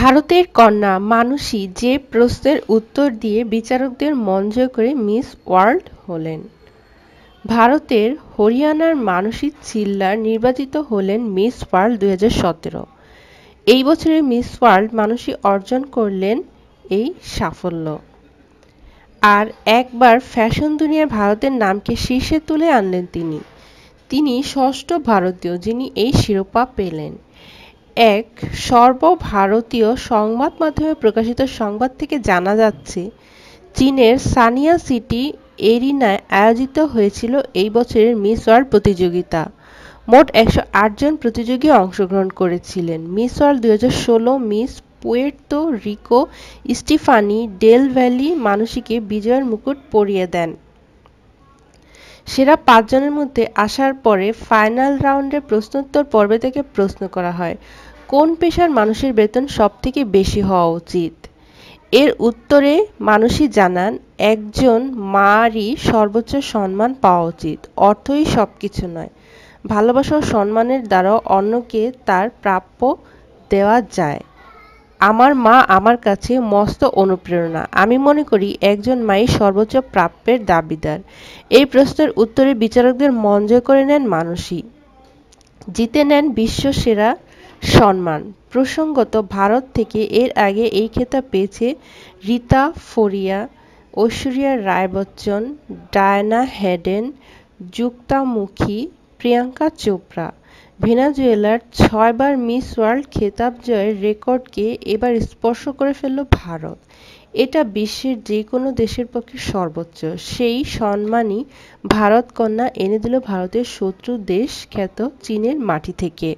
ভারতের কন্যা মানুষী যে প্রশ্নের উত্তর দিয়ে বিচারকদের মন জয় করে মিস ওয়ার্ল্ড হলেন ভারতের হরিয়ানার মানসী চিল্লার নির্বাচিত হলেন মিস ওয়ার্ল্ড দু এই বছরের মিস ওয়ার্ল্ড মানসী অর্জন করলেন এই সাফল্য আর একবার ফ্যাশন দুনিয়ায় ভারতের নামকে শীর্ষে তুলে আনলেন তিনি তিনি ষষ্ঠ ভারতীয় যিনি এই শিরোপা পেলেন এক সর্বভারতীয় সংবাদ মাধ্যমে প্রকাশিত সংবাদ থেকে জানা যাচ্ছে চীনের সানিয়া সিটি এরিনায় আয়োজিত হয়েছিল এই বছরের মিস ওয়ার্ল্ড প্রতিযোগিতা মোট একশো জন প্রতিযোগী অংশগ্রহণ করেছিলেন মিস ওয়ার্ল্ড দু Miss Puerto Rico Stephanie Del Valle মানুষীকে বিজয়ের মুকুট পরিয়ে দেন সেরা পাঁচজনের মধ্যে আসার পরে ফাইনাল রাউন্ডে প্রশ্নোত্তর পর্বে থেকে প্রশ্ন করা হয় কোন পেশার মানুষের বেতন সবথেকে বেশি হওয়া উচিত এর উত্তরে মানুষই জানান একজন মারই সর্বোচ্চ সম্মান পাওয়া উচিত অর্থই সব কিছু নয় ভালোবাসা ও সম্মানের দ্বারা অন্যকে তার প্রাপ্য দেওয়া যায় আমার মা আমার কাছে মস্ত অনুপ্রেরণা আমি মনে করি একজন মাই সর্বোচ্চ প্রাপ্যের দাবিদার এই প্রশ্নের উত্তরে বিচারকদের মন জয় করে নেন মানুষই জিতে নেন বিশ্ব সেরা সম্মান প্রসঙ্গত ভারত থেকে এর আগে এই খেতাব পেয়েছে রীতা ফরিয়া ঐশ্বরিয়া রায় বচ্চন ডায়না হেডেন যুক্তা মুখী প্রিয়াঙ্কা চোপড়া ভেনাজুয়েলার ছয়বার মিস ওয়ার্ল্ড খেতাব জয়ের রেকর্ডকে এবার স্পর্শ করে ফেলল ভারত এটা বিশ্বের যে কোনো দেশের পক্ষে সর্বোচ্চ সেই সম্মানই ভারত কন্যা এনে দিল ভারতের শত্রু দেশ খ্যাত চীনের মাটি থেকে